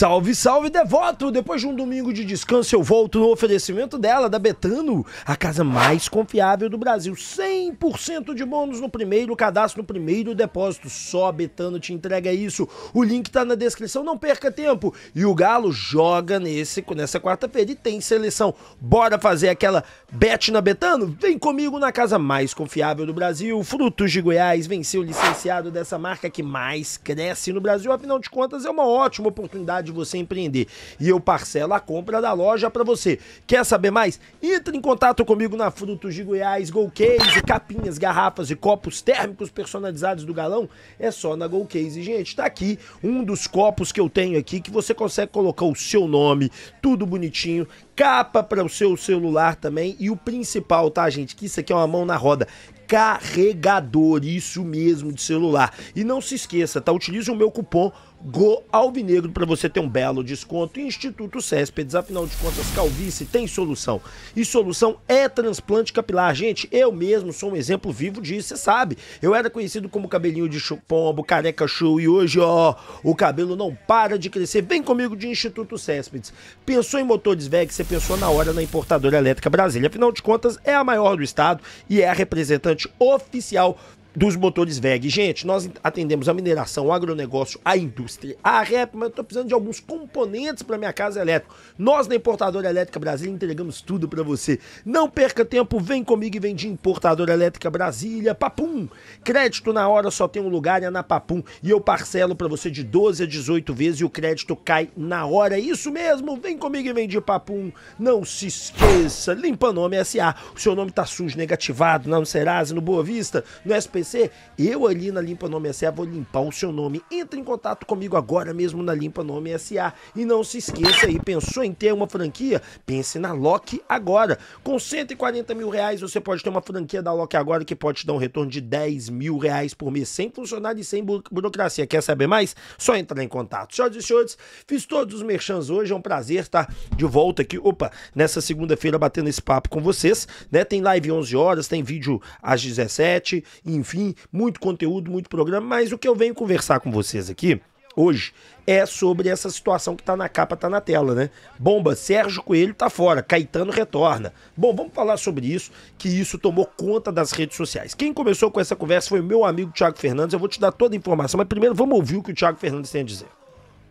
Salve, salve, devoto! Depois de um domingo de descanso, eu volto no oferecimento dela, da Betano, a casa mais confiável do Brasil. 100% de bônus no primeiro cadastro, no primeiro depósito. Só a Betano te entrega isso. O link tá na descrição, não perca tempo. E o Galo joga nesse, nessa quarta-feira e tem seleção. Bora fazer aquela bet na Betano? Vem comigo na casa mais confiável do Brasil. Frutos de Goiás venceu o licenciado dessa marca que mais cresce no Brasil. Afinal de contas, é uma ótima oportunidade de você empreender. E eu parcelo a compra da loja para você. Quer saber mais? Entre em contato comigo na Frutos de Goiás, Golcase, capinhas, garrafas e copos térmicos personalizados do galão. É só na Golcase, gente. Tá aqui um dos copos que eu tenho aqui que você consegue colocar o seu nome, tudo bonitinho, capa para o seu celular também e o principal, tá, gente? Que isso aqui é uma mão na roda carregador, isso mesmo, de celular. E não se esqueça, tá? Utilize o meu cupom Go Alvinegro para você ter um belo desconto. Instituto Céspedes, afinal de contas, calvície tem solução. E solução é transplante capilar. Gente, eu mesmo sou um exemplo vivo disso, você sabe. Eu era conhecido como cabelinho de chupombo, careca show e hoje, ó, o cabelo não para de crescer. Vem comigo de Instituto Céspedes. Pensou em motores VEG, você pensou na hora na importadora elétrica Brasília. Afinal de contas, é a maior do estado e é a representante oficial dos motores VEG. Gente, nós atendemos a mineração, o agronegócio, a indústria, a rep, mas eu tô precisando de alguns componentes para minha casa elétrica. Nós na Importadora Elétrica Brasília entregamos tudo para você. Não perca tempo, vem comigo e vem de Importadora Elétrica Brasília. Papum! Crédito na hora só tem um lugar, é na Papum. E eu parcelo para você de 12 a 18 vezes e o crédito cai na hora. É isso mesmo, vem comigo e vem de Papum. Não se esqueça, limpa nome SA. O seu nome tá sujo, negativado, não no no Boa Vista, no SP PC, eu ali na Limpa Nome SA vou limpar o seu nome. Entre em contato comigo agora mesmo na Limpa Nome SA. E não se esqueça aí, pensou em ter uma franquia? Pense na Lock agora. Com 140 mil reais você pode ter uma franquia da Lock agora que pode te dar um retorno de 10 mil reais por mês, sem funcionário e sem burocracia. Quer saber mais? Só entrar em contato. Senhoras e senhores, fiz todos os merchans hoje, é um prazer estar tá de volta aqui, opa, nessa segunda-feira batendo esse papo com vocês, né? Tem live 11 horas, tem vídeo às 17, enfim enfim, muito conteúdo, muito programa, mas o que eu venho conversar com vocês aqui hoje é sobre essa situação que tá na capa, tá na tela, né? Bomba, Sérgio Coelho tá fora, Caetano retorna. Bom, vamos falar sobre isso, que isso tomou conta das redes sociais. Quem começou com essa conversa foi o meu amigo Thiago Fernandes, eu vou te dar toda a informação, mas primeiro vamos ouvir o que o Thiago Fernandes tem a dizer.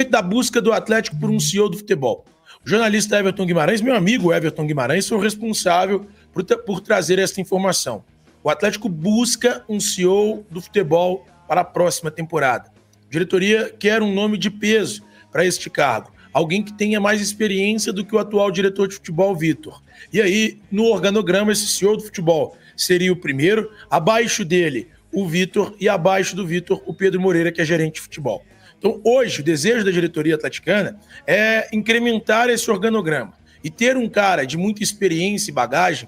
Da busca do Atlético por um CEO do futebol. O jornalista Everton Guimarães, meu amigo Everton Guimarães, foi o responsável por, por trazer essa informação. O Atlético busca um CEO do futebol para a próxima temporada. A diretoria quer um nome de peso para este cargo, alguém que tenha mais experiência do que o atual diretor de futebol, Vitor. E aí, no organograma, esse CEO do futebol seria o primeiro, abaixo dele, o Vitor, e abaixo do Vitor, o Pedro Moreira, que é gerente de futebol. Então, hoje, o desejo da diretoria atleticana é incrementar esse organograma e ter um cara de muita experiência e bagagem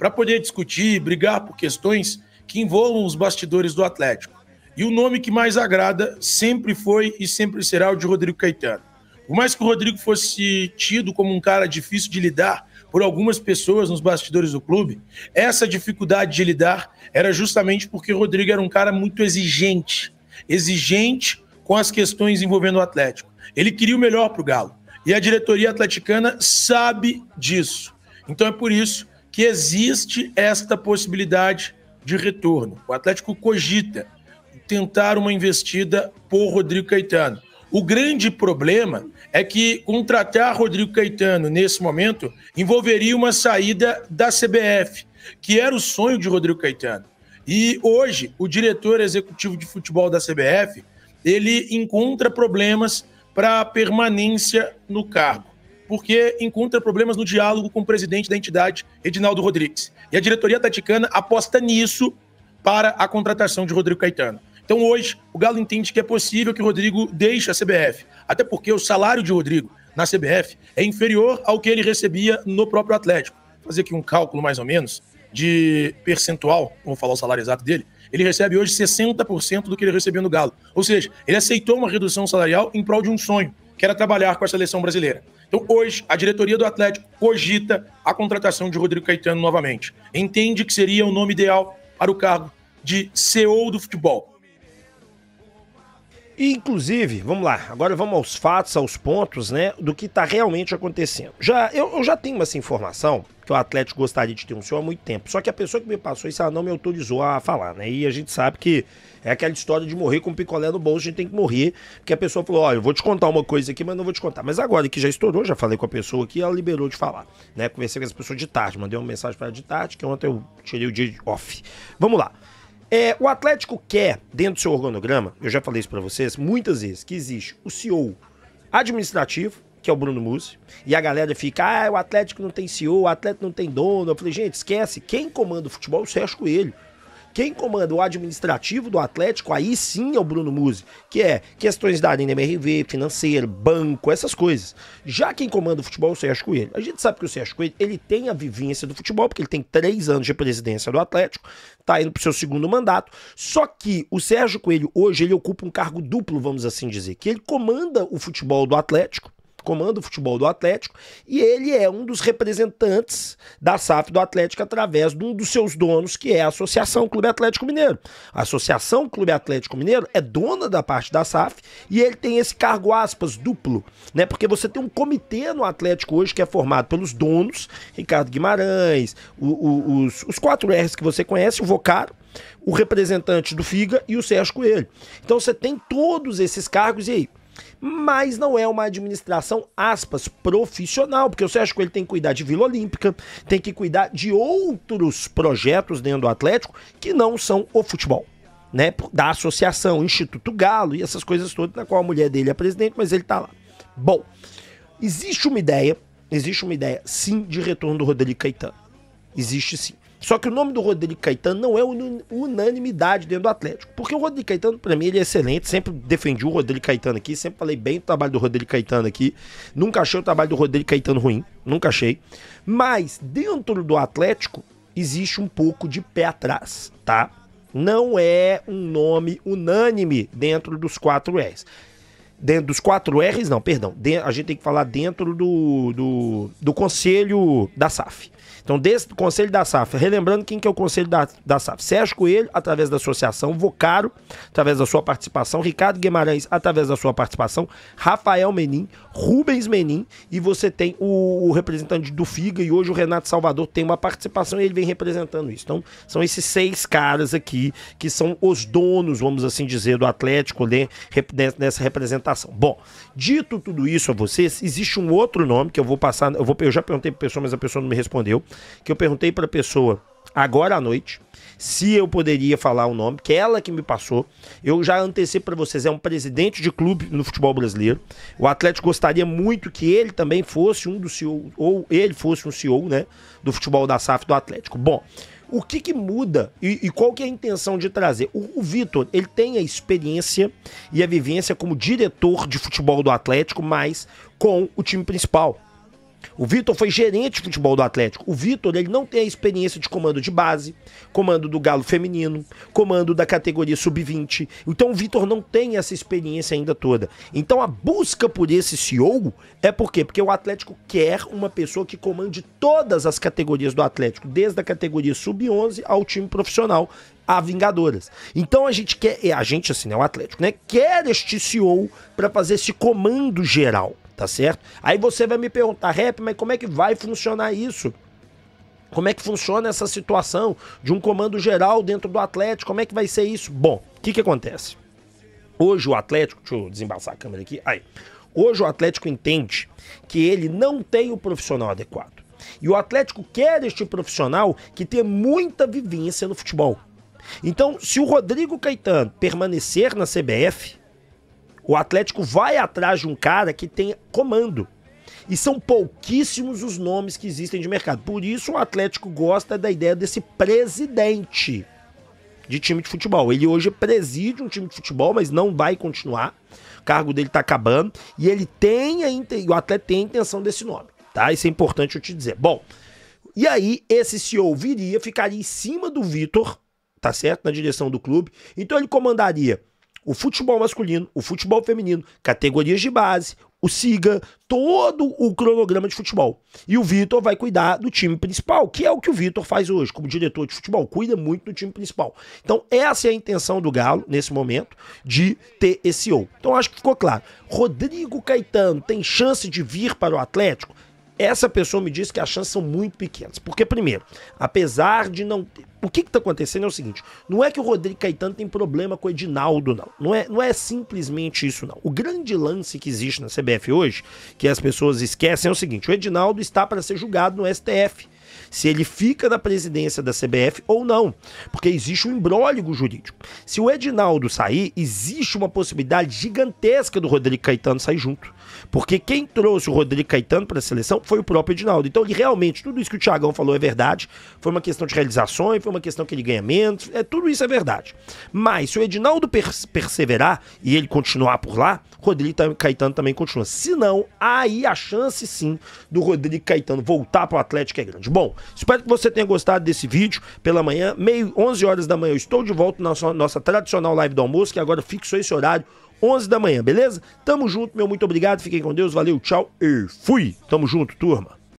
para poder discutir, brigar por questões que envolvam os bastidores do Atlético. E o nome que mais agrada sempre foi e sempre será o de Rodrigo Caetano. Por mais que o Rodrigo fosse tido como um cara difícil de lidar por algumas pessoas nos bastidores do clube, essa dificuldade de lidar era justamente porque o Rodrigo era um cara muito exigente, exigente com as questões envolvendo o Atlético. Ele queria o melhor para o Galo. E a diretoria atleticana sabe disso. Então é por isso que existe esta possibilidade de retorno. O Atlético cogita tentar uma investida por Rodrigo Caetano. O grande problema é que contratar Rodrigo Caetano nesse momento envolveria uma saída da CBF, que era o sonho de Rodrigo Caetano. E hoje, o diretor executivo de futebol da CBF, ele encontra problemas para a permanência no cargo porque encontra problemas no diálogo com o presidente da entidade, Edinaldo Rodrigues. E a diretoria taticana aposta nisso para a contratação de Rodrigo Caetano. Então, hoje, o Galo entende que é possível que o Rodrigo deixe a CBF, até porque o salário de Rodrigo na CBF é inferior ao que ele recebia no próprio Atlético. Vou fazer aqui um cálculo mais ou menos de percentual, vou falar o salário exato dele. Ele recebe hoje 60% do que ele recebia no Galo. Ou seja, ele aceitou uma redução salarial em prol de um sonho, que era trabalhar com a seleção brasileira. Então, hoje, a diretoria do Atlético cogita a contratação de Rodrigo Caetano novamente. Entende que seria o nome ideal para o cargo de CEO do futebol. E, inclusive, vamos lá, agora vamos aos fatos, aos pontos, né, do que está realmente acontecendo. Já eu, eu, já tenho essa informação que o Atlético gostaria de ter um senhor há muito tempo. Só que a pessoa que me passou isso ela não me autorizou a falar, né? E a gente sabe que é aquela história de morrer com picolé no bolso, a gente tem que morrer, porque a pessoa falou: "Olha, eu vou te contar uma coisa aqui, mas não vou te contar". Mas agora que já estourou, já falei com a pessoa aqui, ela liberou de falar, né? Conversei com essa pessoa de tarde, mandei uma mensagem para ela de tarde, que ontem eu tirei o dia off. Vamos lá. É, o Atlético quer, dentro do seu organograma, eu já falei isso para vocês muitas vezes, que existe o CEO administrativo, que é o Bruno Musi, e a galera fica, ah, o Atlético não tem CEO, o Atlético não tem dono. Eu falei, gente, esquece, quem comanda o futebol é o Sérgio Coelho. Quem comanda o administrativo do Atlético, aí sim é o Bruno Musi, que é questões da NMRV, financeiro, banco, essas coisas. Já quem comanda o futebol é o Sérgio Coelho. A gente sabe que o Sérgio Coelho ele tem a vivência do futebol, porque ele tem três anos de presidência do Atlético, tá indo pro seu segundo mandato. Só que o Sérgio Coelho hoje ele ocupa um cargo duplo, vamos assim dizer, que ele comanda o futebol do Atlético comanda o futebol do Atlético e ele é um dos representantes da SAF do Atlético através de um dos seus donos, que é a Associação Clube Atlético Mineiro. A Associação Clube Atlético Mineiro é dona da parte da SAF e ele tem esse cargo aspas duplo, né? Porque você tem um comitê no Atlético hoje que é formado pelos donos, Ricardo Guimarães, o, o, os, os quatro R's que você conhece, o Vocaro, o representante do FIGA e o Sérgio Coelho. Então você tem todos esses cargos e aí mas não é uma administração, aspas, profissional, porque o Sérgio Coelho tem que cuidar de Vila Olímpica, tem que cuidar de outros projetos dentro do Atlético que não são o futebol. Né, da associação, Instituto Galo e essas coisas todas, na qual a mulher dele é presidente, mas ele tá lá. Bom, existe uma ideia, existe uma ideia sim de retorno do Rodrigo Caetano. Existe sim. Só que o nome do Rodrigo Caetano não é unanimidade dentro do Atlético. Porque o Rodrigo Caetano, para mim, ele é excelente. Sempre defendi o Rodrigo Caetano aqui. Sempre falei bem do trabalho do Rodrigo Caetano aqui. Nunca achei o trabalho do Rodrigo Caetano ruim. Nunca achei. Mas dentro do Atlético, existe um pouco de pé atrás, tá? Não é um nome unânime dentro dos quatro R's. Dentro dos quatro R's, não, perdão. a gente tem que falar dentro do, do, do conselho da SAF. Então, desse Conselho da SAF, relembrando quem que é o Conselho da, da SAF. Sérgio Coelho, através da associação, Vocaro, através da sua participação, Ricardo Guimarães, através da sua participação, Rafael Menin, Rubens Menin, e você tem o, o representante do FIGA, e hoje o Renato Salvador tem uma participação e ele vem representando isso. Então, são esses seis caras aqui que são os donos, vamos assim dizer, do Atlético, né, nessa representação. Bom, dito tudo isso a vocês, existe um outro nome que eu vou passar, eu, vou, eu já perguntei a pessoa, mas a pessoa não me respondeu, que eu perguntei para a pessoa agora à noite se eu poderia falar o nome, que é ela que me passou. Eu já antecipo para vocês, é um presidente de clube no futebol brasileiro. O Atlético gostaria muito que ele também fosse um dos CEO, ou ele fosse um CEO, né, do futebol da SAF do Atlético. Bom, o que, que muda e, e, qual que é a intenção de trazer? O, o Vitor, ele tem a experiência e a vivência como diretor de futebol do Atlético, mas com o time principal. O Vitor foi gerente de futebol do Atlético. O Vitor, ele não tem a experiência de comando de base, comando do Galo feminino, comando da categoria sub-20. Então o Vitor não tem essa experiência ainda toda. Então a busca por esse CEO é por quê? Porque o Atlético quer uma pessoa que comande todas as categorias do Atlético, desde a categoria sub-11 ao time profissional, a Vingadoras. Então a gente quer, a gente assim, né, o Atlético, né, quer este CEO para fazer esse comando geral tá certo? Aí você vai me perguntar, rap, mas como é que vai funcionar isso? Como é que funciona essa situação de um comando geral dentro do Atlético? Como é que vai ser isso? Bom, o que, que acontece? Hoje o Atlético, deixa eu desembaçar a câmera aqui, aí. Hoje o Atlético entende que ele não tem o profissional adequado. E o Atlético quer este profissional que tem muita vivência no futebol. Então, se o Rodrigo Caetano permanecer na CBF, o Atlético vai atrás de um cara que tem comando. E são pouquíssimos os nomes que existem de mercado. Por isso o Atlético gosta da ideia desse presidente de time de futebol. Ele hoje preside um time de futebol, mas não vai continuar. O cargo dele está acabando e ele tem a inten... o atleta tem a intenção desse nome, tá? Isso é importante eu te dizer. Bom, e aí esse CEO viria, ficaria em cima do Vitor, tá certo? Na direção do clube. Então ele comandaria o futebol masculino, o futebol feminino, categorias de base, o SIGA, todo o cronograma de futebol. E o Vitor vai cuidar do time principal, que é o que o Vitor faz hoje, como diretor de futebol, cuida muito do time principal. Então, essa é a intenção do Galo, nesse momento, de ter esse ou. Então, acho que ficou claro. Rodrigo Caetano tem chance de vir para o Atlético? Essa pessoa me disse que as chances são muito pequenas. Porque, primeiro, apesar de não. O que está acontecendo é o seguinte: não é que o Rodrigo Caetano tem problema com o Edinaldo, não. Não é, não é simplesmente isso, não. O grande lance que existe na CBF hoje, que as pessoas esquecem, é o seguinte: o Edinaldo está para ser julgado no STF se ele fica na presidência da CBF ou não, porque existe um imbróglio jurídico. Se o Edinaldo sair, existe uma possibilidade gigantesca do Rodrigo Caetano sair junto. Porque quem trouxe o Rodrigo Caetano para a seleção foi o próprio Edinaldo. Então, ele realmente, tudo isso que o Thiagão falou é verdade. Foi uma questão de realizações, foi uma questão que ele ganha menos. É, tudo isso é verdade. Mas se o Edinaldo perseverar e ele continuar por lá, Rodrigo Caetano também continua. Se não, aí a chance sim do Rodrigo Caetano voltar para o Atlético é grande. Bom, espero que você tenha gostado desse vídeo. Pela manhã, meio 11 horas da manhã, eu estou de volta na nossa, nossa tradicional live do almoço, que agora fixou esse horário. 11 da manhã, beleza? Tamo junto, meu muito obrigado, fiquem com Deus, valeu, tchau e fui. Tamo junto, turma.